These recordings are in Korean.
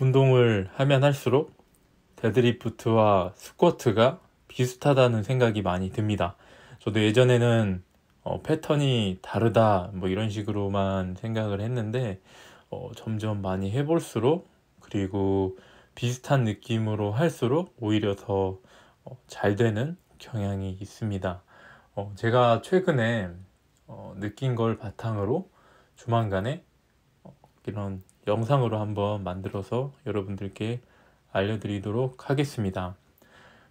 운동을 하면 할수록 데드리프트와 스쿼트가 비슷하다는 생각이 많이 듭니다. 저도 예전에는 어, 패턴이 다르다 뭐 이런 식으로만 생각을 했는데 어, 점점 많이 해볼수록 그리고 비슷한 느낌으로 할수록 오히려 더잘 어, 되는 경향이 있습니다. 어, 제가 최근에 어, 느낀 걸 바탕으로 조만간에 어, 이런 영상으로 한번 만들어서 여러분들께 알려드리도록 하겠습니다.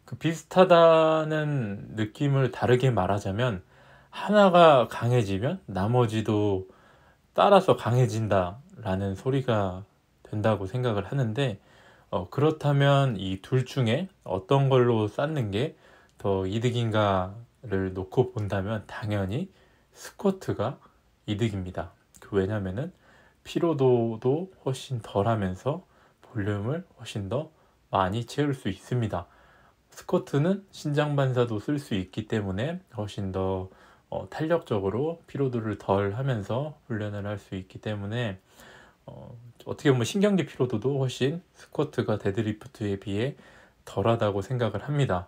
그 비슷하다는 느낌을 다르게 말하자면 하나가 강해지면 나머지도 따라서 강해진다라는 소리가 된다고 생각을 하는데 어, 그렇다면 이 둘 중에 어떤 걸로 쌓는 게 더 이득인가를 놓고 본다면 당연히 스쿼트가 이득입니다. 그 왜냐면은 피로도도 훨씬 덜 하면서 볼륨을 훨씬 더 많이 채울 수 있습니다. 스쿼트는 신장 반사도 쓸 수 있기 때문에 훨씬 더 어, 탄력적으로 피로도를 덜 하면서 훈련을 할 수 있기 때문에 어, 떻게 보면 신경계 피로도도 훨씬 스쿼트가 데드리프트에 비해 덜하다고 생각을 합니다.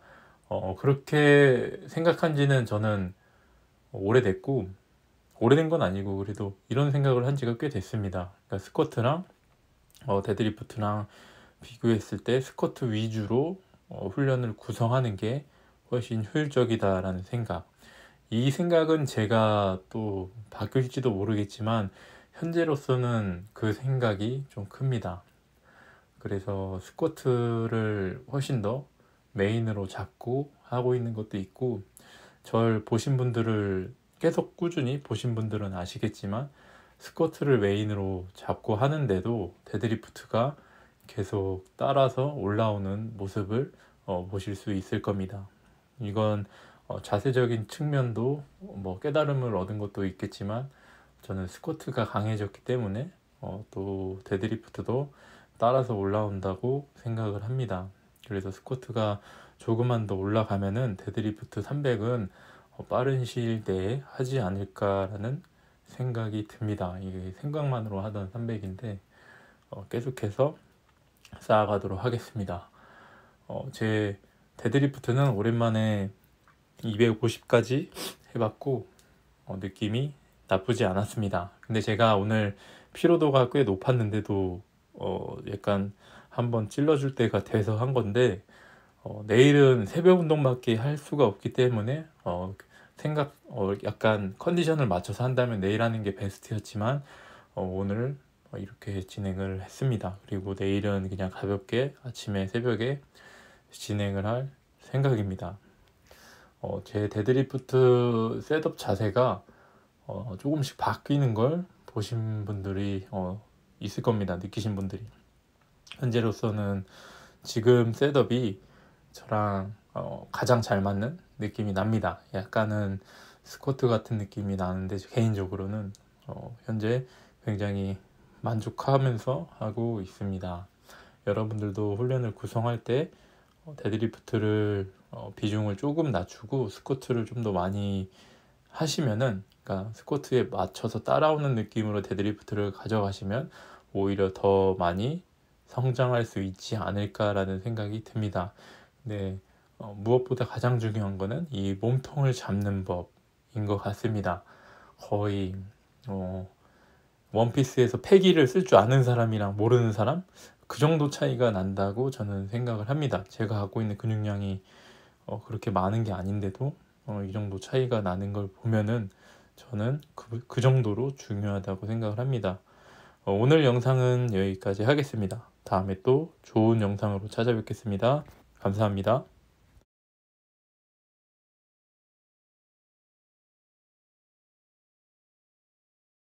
어, 그렇게 생각한 지는 저는 오래됐고 오래된 건 아니고 그래도 이런 생각을 한 지가 꽤 됐습니다. 그러니까 스쿼트랑 어, 데드리프트랑 비교했을 때 스쿼트 위주로 어, 훈련을 구성하는 게 훨씬 효율적이다라는 생각. 이 생각은 제가 또 바뀔지도 모르겠지만 현재로서는 그 생각이 좀 큽니다. 그래서 스쿼트를 훨씬 더 메인으로 잡고 하고 있는 것도 있고 절 보신 분들을 계속 꾸준히 보신 분들은 아시겠지만 스쿼트를 메인으로 잡고 하는데도 데드리프트가 계속 따라서 올라오는 모습을 어, 보실 수 있을 겁니다. 이건 어, 자세적인 측면도 뭐 깨달음을 얻은 것도 있겠지만 저는 스쿼트가 강해졌기 때문에 어, 또 데드리프트도 따라서 올라온다고 생각을 합니다. 그래서 스쿼트가 조금만 더 올라가면은 데드리프트 300은 어, 빠른 시일 내에 하지 않을까라는 생각이 듭니다. 이게 생각만으로 하던 300인데 어, 계속해서 쌓아가도록 하겠습니다. 어, 제 데드리프트는 오랜만에 250까지 해봤고 어, 느낌이 나쁘지 않았습니다. 근데 제가 오늘 피로도가 꽤 높았는데도 어, 약간 한번 찔러줄 때가 돼서 한 건데 어, 내일은 새벽 운동밖에 할 수가 없기 때문에 어, 생각 어, 약간 컨디션을 맞춰서 한다면 내일 하는 게 베스트였지만 어, 오늘 이렇게 진행을 했습니다. 그리고 내일은 그냥 가볍게 아침에 새벽에 진행을 할 생각입니다. 어, 제 데드리프트 셋업 자세가 어, 조금씩 바뀌는 걸 보신 분들이 어, 있을 겁니다. 느끼신 분들이. 현재로서는 지금 셋업이 저랑 어, 가장 잘 맞는 느낌이 납니다. 약간은 스쿼트 같은 느낌이 나는데 개인적으로는 어, 현재 굉장히 만족하면서 하고 있습니다. 여러분들도 훈련을 구성할 때 어, 데드리프트를 어, 비중을 조금 낮추고 스쿼트를 좀 더 많이 하시면은 그러니까 스쿼트에 맞춰서 따라오는 느낌으로 데드리프트를 가져가시면 오히려 더 많이 성장할 수 있지 않을까라는 생각이 듭니다. 근데 네. 어, 무엇보다 가장 중요한 것은 이 몸통을 잡는 법인 것 같습니다. 거의 어, 원피스에서 패기를 쓸 줄 아는 사람이랑 모르는 사람 그 정도 차이가 난다고 저는 생각을 합니다. 제가 갖고 있는 근육량이 어, 그렇게 많은 게 아닌데도 어, 이 정도 차이가 나는 걸 보면은 저는 그, 그 정도로 중요하다고 생각을 합니다. 어, 오늘 영상은 여기까지 하겠습니다. 다음에 또 좋은 영상으로 찾아뵙겠습니다. 감사합니다.